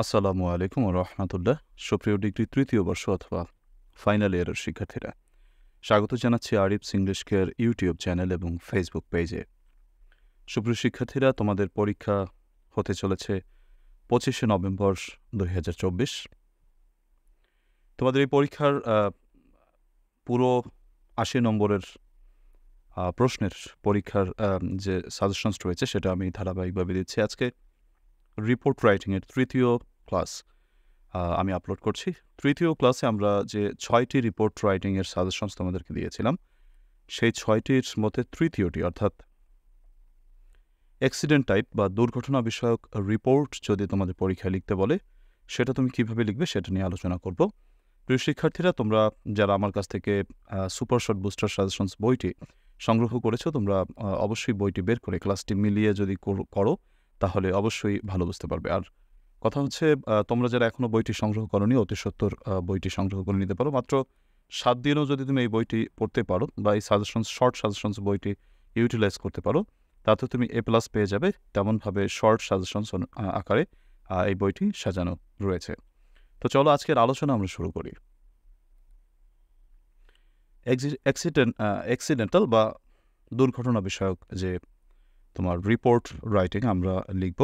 আসসালামু আলাইকুম রহমতুল্লাহ সুপ্রিয় ডিগ্রি তৃতীয় বর্ষ অথবা ফাইনাল ইয়ারের শিক্ষার্থীরা স্বাগত জানাচ্ছি Arif English care YouTube channel এবং ফেসবুক পেজে সুপ্রিয় শিক্ষার্থীরা তোমাদের পরীক্ষা হতে চলেছে পঁচিশে নভেম্বর দুই তোমাদের এই পরীক্ষার পুরো আশি নম্বরের প্রশ্নের পরীক্ষার যে সাজেশনস রয়েছে সেটা আমি ধারাবাহিকভাবে দিচ্ছি আজকে রিপোর্ট রাইটিংয়ের তৃতীয় ক্লাস আমি আপলোড করছি তৃতীয় ক্লাসে আমরা যে ছয়টি রিপোর্ট রাইটিংয়ের সাজেশনস তোমাদেরকে দিয়েছিলাম সেই ছয়টির মধ্যে তৃতীয়টি অর্থাৎ অ্যাক্সিডেন্ট টাইপ বা দুর্ঘটনা বিষয়ক রিপোর্ট যদি তোমাদের পরীক্ষায় লিখতে বলে সেটা তুমি কিভাবে লিখবে সেটা নিয়ে আলোচনা করব প্রিয় শিক্ষার্থীরা তোমরা যারা আমার কাছ থেকে সুপার শর্ট বুস্টার সাজেশনস বইটি সংগ্রহ করেছো তোমরা অবশ্যই বইটি বের করে ক্লাসটি মিলিয়ে যদি করো তাহলে অবশ্যই ভালো বুঝতে পারবে আর কথা হচ্ছে তোমরা যারা এখনও বইটি সংগ্রহ করনি অতি সত্তর বইটি সংগ্রহ করে নিতে পারো মাত্র সাত দিনও যদি তুমি এই বইটি পড়তে পারো বা এই সাজেশনস শর্ট সাজেশনস বইটি ইউটিলাইজ করতে পারো তাতে তুমি এ প্লাস পেয়ে যাবে তেমনভাবে শর্ট সাজেশনস আকারে এই বইটি সাজানো রয়েছে তো চলো আজকের আলোচনা আমরা শুরু করি এক্সিডেন্ট এক্সিডেন্টাল বা দুর্ঘটনা বিষয়ক যে তোমার রিপোর্ট রাইটিং আমরা লিখব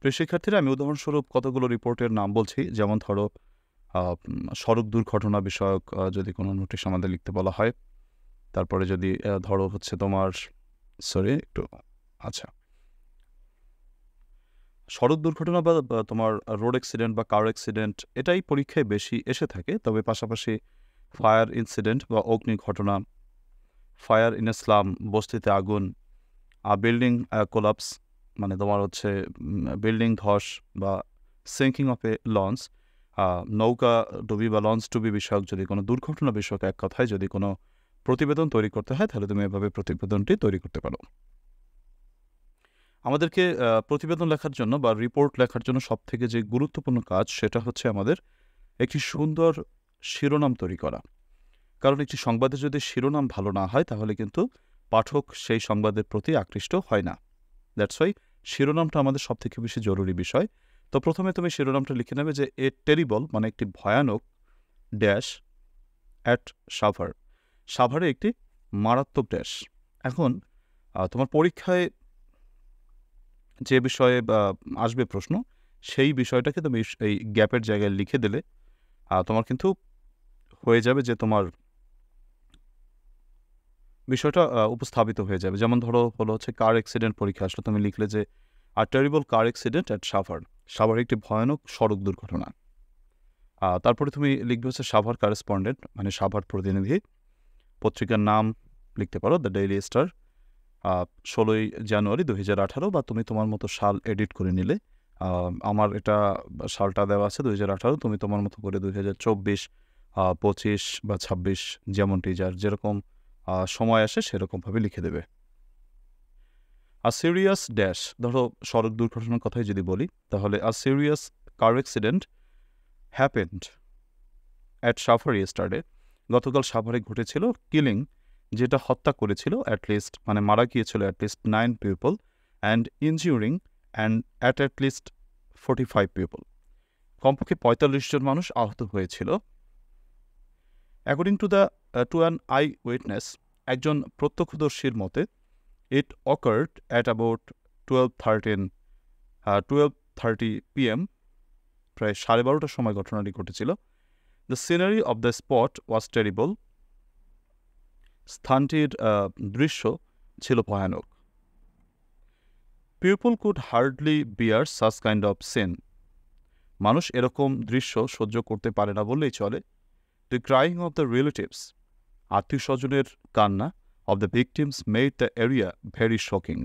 প্রিয় শিক্ষার্থীরা আমি উদাহরণস্বরূপ কতগুলো রিপোর্টের নাম বলছি যেমন ধরো সড়ক দুর্ঘটনা বিষয়ক যদি কোনো নোটিশ আমাদের লিখতে বলা হয় তারপরে যদি ধরো হচ্ছে তোমার সরি একটু আচ্ছা সড়ক দুর্ঘটনা বা তোমার রোড অ্যাক্সিডেন্ট বা কার অ্যাক্সিডেন্ট এটাই পরীক্ষায় বেশি এসে থাকে তবে পাশাপাশি ফায়ার ইনসিডেন্ট বা অগ্নি ঘটনা ফায়ার ইন স্লাম বস্তিতে আগুন বিল্ডিং কোলাপস মানে তোমার হচ্ছে বিল্ডিং ধস বা সিঙ্কিং অফ এ লঞ্চ নৌকা ডুবি বা লঞ্চ ডুবি বিষয়ক যদি কোনো দুর্ঘটনা বিষয়ক এক কথায় যদি কোনো প্রতিবেদন তৈরি করতে হয় তাহলে তুমি এভাবে প্রতিবেদনটি তৈরি করতে পারো আমাদেরকে প্রতিবেদন লেখার জন্য বা রিপোর্ট লেখার জন্য সবথেকে যে গুরুত্বপূর্ণ কাজ সেটা হচ্ছে আমাদের একটি সুন্দর শিরোনাম তৈরি করা কারণ একটি সংবাদে যদি শিরোনাম ভালো না হয় তাহলে কিন্তু পাঠক সেই সংবাদের প্রতি আকৃষ্ট হয় না দ্যাটস ওয়াই শিরোনামটা আমাদের সবথেকে বেশি জরুরি বিষয় তো প্রথমে তুমি শিরোনামটা লিখে নেবে যে এ টেরিবল মানে একটি ভয়ানক ড্যাশ অ্যাট সাভার সাভারে একটি মারাত্মক ড্যাশ এখন তোমার পরীক্ষায় যে বিষয়ে আসবে প্রশ্ন সেই বিষয়টাকে তুমি এই গ্যাপের জায়গায় লিখে দিলে তোমার কিন্তু হয়ে যাবে যে তোমার বিষয়টা উপস্থাপিত হয়ে যাবে যেমন ধরো হলো হচ্ছে কার অ্যাক্সিডেন্ট পরীক্ষা আসলে তুমি লিখলে যে আর terrible car accident at Savar Savar একটি ভয়ানক সড়ক দুর্ঘটনা তারপরে তুমি লিখবে হচ্ছে সাভার কারেসপন্ডেন্ট মানে সাভার প্রতিনিধি পত্রিকার নাম লিখতে পারো দ্য ডেইলি স্টার ষোলোই জানুয়ারি দু হাজার আঠারো বা তুমি তোমার মতো সাল এডিট করে নিলে আমার এটা সালটা দেওয়া আছে দু হাজার আঠারো তুমি তোমার মতো করে দু হাজার চব্বিশ পঁচিশ বা ছাব্বিশ যেমনটি যার যেরকম সময় আসে সেরকমভাবে লিখে দেবে আর সিরিয়াস ড্যাশ ধরো সড়ক দুর্ঘটনার কথাই যদি বলি তাহলে আর serious car accident happened at Savar yesterday গতকাল সাফারে ঘটেছিল কিলিং যেটা হত্যা করেছিল অ্যাটলিস্ট মানে মারা গিয়েছিল at least nine people and injuring and at at least forty five people কমপক্ষে পঁয়তাল্লিশ জন মানুষ আহত হয়েছিল according to the to an eye witness একজন প্রত্যক্ষদর্শীর মতে it occurred at about twelve thirteen twelve thirty PM প্রায় সাড়ে বারোটার সময় ঘটনাটি ঘটেছিল the scenery of the spot was terrible স্থানটির দৃশ্য ছিল ভয়ানক people could hardly bear such kind of scene মানুষ এরকম দৃশ্য সহ্য করতে পারে না বললেই চলে the crying of the relatives আত্মীয় স্বজনের কান্না of the victims made the area very shocking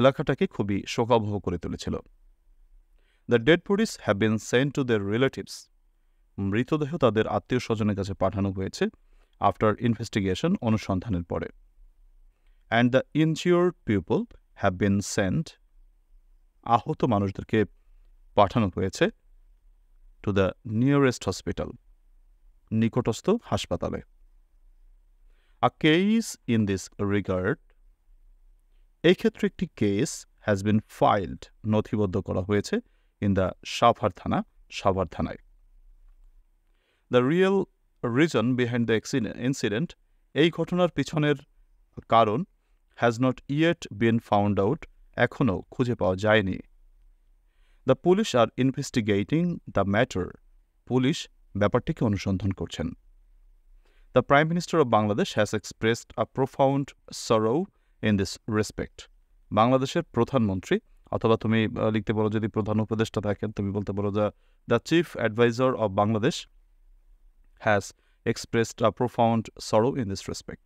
এলাকাটাকে খুবই শোকাবহ করে তুলেছিল the dead police have been sent to their relatives মৃতদেহ তাদের আত্মীয় স্বজনের কাছে পাঠানো হয়েছে আফটার ইনভেস্টিগেশন অনুসন্ধানের পরে and the injured people have been sent আহত মানুষদেরকে পাঠানো হয়েছে টু দ্য নিয়ারেস্ট হসপিটাল নিকটস্থ হাসপাতালে A case in this regard এই ক্ষেত্রে একটি কেস হ্যাজ বিন ফাইল্ড নথিবদ্ধ করা হয়েছে ইন দ্য সাভার থানা সাভার থানায় the real reason behind the incident এই ঘটনার পিছনের কারণ has not yet been found out এখনও খুঁজে পাওয়া যায়নি the police are investigating the matter police ব্যাপারটিকে অনুসন্ধান করছেন The Prime Minister of Bangladesh has expressed a profound sorrow in this respect. বাংলাদেশের প্রধানমন্ত্রী অথবা তুমি লিখতে পারো যদি প্রধান উপদেষ্টা থাকেন তুমি বলতে পারো যে the chief adviser of Bangladesh has expressed a profound sorrow in this respect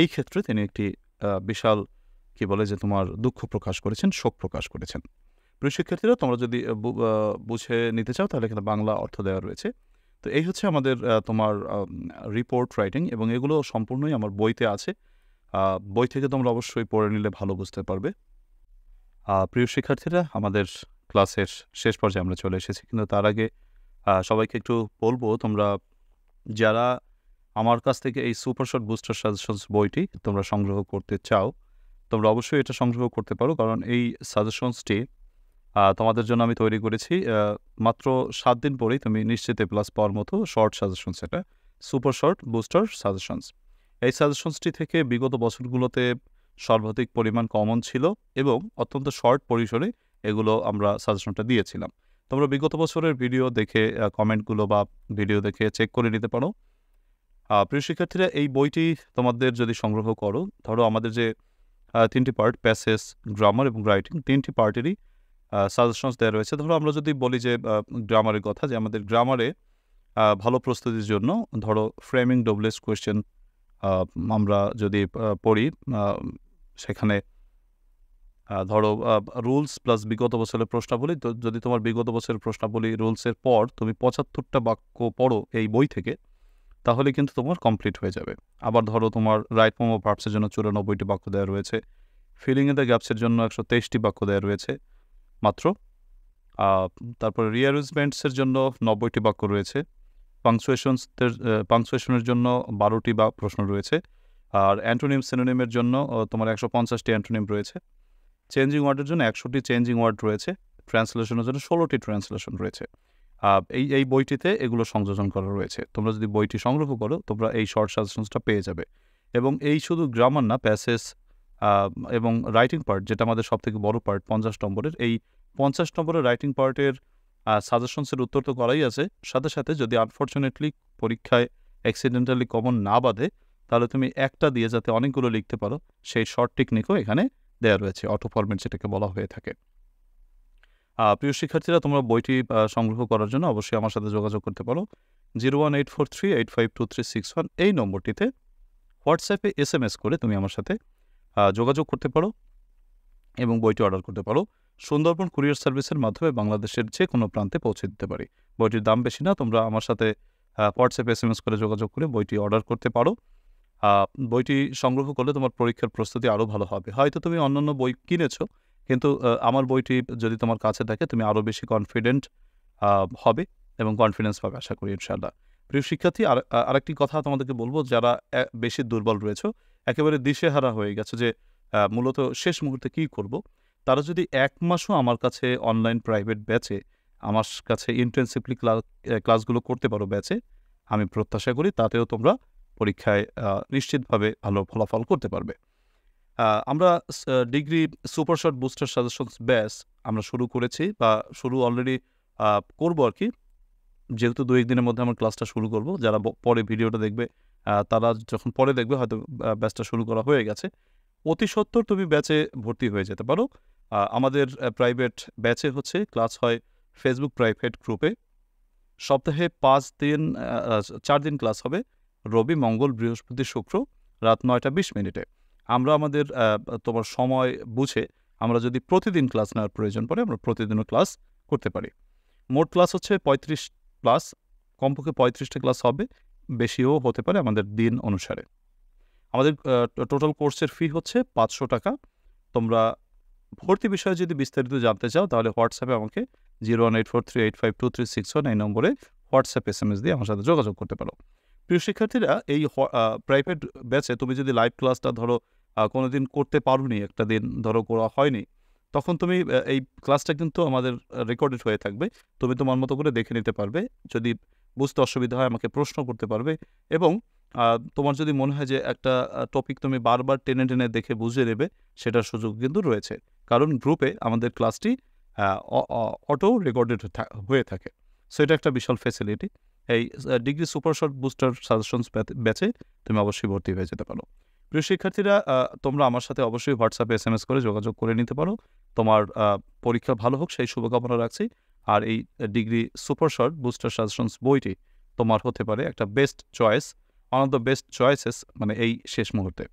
এই ক্ষেত্রে তিনি একটি বিশাল কি বলে যে তোমার দুঃখ প্রকাশ করেছেন শোক প্রকাশ করেছেন প্রিয় শিক্ষার্থীরা তোমরা যদি বুঝে নিতে চাও তাহলে এখানে বাংলা অর্থ দেওয়া রয়েছে তো এই হচ্ছে আমাদের তোমার রিপোর্ট রাইটিং এবং এগুলো সম্পূর্ণই আমার বইতে আছে বই থেকে তোমরা অবশ্যই পড়ে নিলে ভালো বুঝতে পারবে প্রিয় শিক্ষার্থীরা আমাদের ক্লাসের শেষ পর্যায়ে আমরা চলে এসেছি কিন্তু তার আগে সবাইকে একটু বলবো তোমরা যারা আমার কাছ থেকে এই সুপার শট বুস্টার সাজেশনস বইটি তোমরা সংগ্রহ করতে চাও তোমরা অবশ্যই এটা সংগ্রহ করতে পারো কারণ এই সাজেশনসটি তোমাদের জন্য আমি তৈরি করেছি মাত্র সাত দিন পরেই তুমি নিশ্চিত এ প্লাস পাওয়ার মতো শর্ট সাজেশনস এটা সুপার শর্ট বুস্টার সাজেশনস এই সাজেশনসটি থেকে বিগত বছরগুলোতে সর্বাধিক পরিমাণ কমন ছিল এবং অত্যন্ত শর্ট পরিসরে এগুলো আমরা সাজেশনটা দিয়েছিলাম তোমরা বিগত বছরের ভিডিও দেখে কমেন্টগুলো বা ভিডিও দেখে চেক করে নিতে পারো প্রিয় শিক্ষার্থীরা এই বইটি তোমাদের যদি সংগ্রহ করো ধরো আমাদের যে তিনটি পার্ট প্যাসেস গ্রামার এবং রাইটিং তিনটি পার্টেরই সাজেশনস দেওয়া রয়েছে ধরো আমরা যদি বলি যে গ্রামারের কথা যে আমাদের গ্রামারে ভালো প্রস্তুতির জন্য ধরো ফ্রেমিং ডবলেস কোয়েশ্চেন আমরা যদি পড়ি সেখানে ধরো রুলস প্লাস বিগত বছরের প্রশ্নাবলী তো যদি তোমার বিগত বছরের প্রশ্নাবলী রুলসের পর তুমি পঁচাত্তরটা বাক্য পড়ো এই বই থেকে তাহলে কিন্তু তোমার কমপ্লিট হয়ে যাবে আবার ধরো তোমার রাইট মোমো পার্টসের জন্য চুরানব্বইটি বাক্য দেওয়া রয়েছে ফিলিং এ দ্য গ্যাপসের জন্য একশো তেইশটি বাক্য দেওয়া রয়েছে মাত্র তারপর রিঅ্যারেঞ্জমেন্টসের জন্য নব্বইটি বাক্য রয়েছে পাংসুয়েশনসের পাংসুয়েশনের জন্য বারোটি বা প্রশ্ন রয়েছে আর অ্যান্টোনিম সিনোনিমের জন্য তোমার একশো পঞ্চাশটি অ্যান্টোনিম রয়েছে চেঞ্জিং ওয়ার্ডের জন্য একশোটি চেঞ্জিং ওয়ার্ড রয়েছে ট্রান্সলেশনের জন্য ষোলোটি ট্রান্সলেশন রয়েছে এই এই বইটিতে এগুলো সংযোজন করা রয়েছে তোমরা যদি বইটি সংগ্রহ করো তোমরা এই শর্ট সাজেশনসটা পেয়ে যাবে এবং এই শুধু গ্রামার না প্যাসেজ এবং রাইটিং পার্ট যেটা আমাদের সবথেকে বড় পার্ট পঞ্চাশ নম্বরের এই পঞ্চাশ নম্বরের রাইটিং পার্টের সাজেশনসের উত্তর তো করাই আছে সাথে সাথে যদি আনফর্চুনেটলি পরীক্ষায় অ্যাক্সিডেন্টালি কমন না বাঁধে তাহলে তুমি একটা দিয়ে যাতে অনেকগুলো লিখতে পারো সেই শর্ট টেকনিকও এখানে দেওয়া রয়েছে অটো ফর্মেট যেটাকে বলা হয়ে থাকে প্রিয় শিক্ষার্থীরা তোমরা বইটি সংগ্রহ করার জন্য অবশ্যই আমার সাথে যোগাযোগ করতে পারো zero one eight four three eight five two three six one এই নম্বরটিতে হোয়াটসঅ্যাপে এস এম এস করে তুমি আমার সাথে যোগাযোগ করতে পারো এবং বইটি অর্ডার করতে পারো সুন্দরবন কুরিয়ার সার্ভিসের মাধ্যমে বাংলাদেশের যে কোনো প্রান্তে পৌঁছে দিতে পারি বইটির দাম বেশি না তোমরা আমার সাথে হোয়াটসঅ্যাপে এস এম এস করে যোগাযোগ করে বইটি অর্ডার করতে পারো বইটি সংগ্রহ করলে তোমার পরীক্ষার প্রস্তুতি আরও ভালো হবে হয়তো তুমি অন্যান্য বই কিনেছো কিন্তু আমার বইটি যদি তোমার কাছে থাকে তুমি আরও বেশি কনফিডেন্ট হবে এবং কনফিডেন্স পাবে আশা করি ইনশাআল্লাহ প্রিয় শিক্ষার্থী আর আরেকটি কথা তোমাদেরকে বলবো যারা বেশি দুর্বল রয়েছে একেবারে দিশেহারা হয়ে গেছে যে মূলত শেষ মুহূর্তে কি করব তারা যদি এক মাসও আমার কাছে অনলাইন প্রাইভেট ব্যাচে আমার কাছে ইন্টেন্সিভলি ক্লাসগুলো করতে পারো ব্যাচে আমি প্রত্যাশা করি তাতেও তোমরা পরীক্ষায় নিশ্চিতভাবে ভালো ফলাফল করতে পারবে আমরা degree super short booster suggestions batch আমরা শুরু করেছি বা শুরু অলরেডি করব আর কি যেহেতু দু একদিনের মধ্যে আমার ক্লাসটা শুরু করব যারা পরে ভিডিওটা দেখবে তারা যখন পরে দেখবে হয়তো ব্যাচটা শুরু করা হয়ে গেছে অতি সত্তর তুমি ব্যাচে ভর্তি হয়ে যেতে পারো আমাদের প্রাইভেট ব্যাচে হচ্ছে ক্লাস হয় ফেসবুক প্রাইভেট গ্রুপে সপ্তাহে পাঁচ দিন চার দিন ক্লাস হবে রবি মঙ্গল বৃহস্পতি শুক্র রাত নয়টা বিশ মিনিটে আমরা আমাদের তোমার সময় বুঝে আমরা যদি প্রতিদিন ক্লাস নেওয়ার প্রয়োজন পড়ে আমরা প্রতিদিনও ক্লাস করতে পারি মোট ক্লাস হচ্ছে পঁয়ত্রিশ ক্লাস কমপক্ষে পঁয়ত্রিশটা ক্লাস হবে বেশিও হতে পারে আমাদের দিন অনুসারে আমাদের টোটাল কোর্সের ফি হচ্ছে পাঁচশো টাকা তোমরা ভর্তি বিষয়ে যদি বিস্তারিত জানতে চাও তাহলে হোয়াটসঅ্যাপে আমাকে zero one eight four three eight five two three six one এই নম্বরে হোয়াটসঅ্যাপ এস এম এস দিয়ে আমার সাথে যোগাযোগ করতে পারো প্রিয় শিক্ষার্থীরা এই প্রাইভেট ব্যাচে তুমি যদি লাইভ ক্লাসটা ধরো কোনো দিন করতে পারোনি একটা দিন ধরো করা হয়নি তখন তুমি এই ক্লাসটা কিন্তু আমাদের রেকর্ডেড হয়ে থাকবে তুমি তোমার মতো করে দেখে নিতে পারবে যদি বুঝতে অসুবিধা হয় আমাকে প্রশ্ন করতে পারবে এবং তোমার যদি মনে হয় যে একটা টপিক তুমি বারবার টেনে টেনে দেখে বুঝে নেবে সেটার সুযোগ কিন্তু রয়েছে কারণ গ্রুপে আমাদের ক্লাসটি অটো রেকর্ডেড হয়ে থাকে সো এটা একটা বিশাল ফেসিলিটি এই degree super short booster suggestions ব্যাচে তুমি অবশ্যই ভর্তি হয়ে যেতে পারো প্রিয় শিক্ষার্থীরা তোমরা আমার সাথে অবশ্যই হোয়াটসঅ্যাপে এস এম এস করে যোগাযোগ করে নিতে পারো তোমার পরীক্ষা ভালো হোক সেই শুভকামনা রাখছি আর এই degree super short booster suggestions বইটি তোমার হতে পারে একটা best choice one of the best choices মানে এই শেষ মুহূর্তে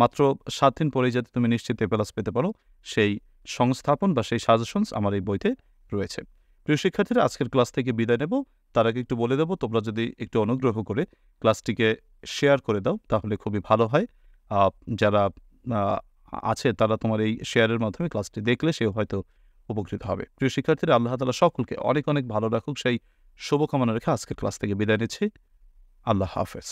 মাত্র সাত দিন পরেই যাতে তুমি নিশ্চিত প্লাস পেতে পারো সেই সংস্থাপন বা সেই সাজেশনস আমার এই বইতে রয়েছে প্রিয় শিক্ষার্থীরা আজকের ক্লাস থেকে বিদায় নেব তার আগে একটু বলে দেবো তোমরা যদি একটু অনুগ্রহ করে ক্লাসটিকে শেয়ার করে দাও তাহলে খুবই ভালো হয় যারা আছে তারা তোমার এই শেয়ারের মাধ্যমে ক্লাসটি দেখলে সেও হয়তো উপকৃত হবে প্রিয় শিক্ষার্থীরা আল্লাহ তালা সকলকে অনেক অনেক ভালো রাখুক সেই শুভকামনা রেখে আজকের ক্লাস থেকে বিদায় নিচ্ছি আল্লাহ হাফেজ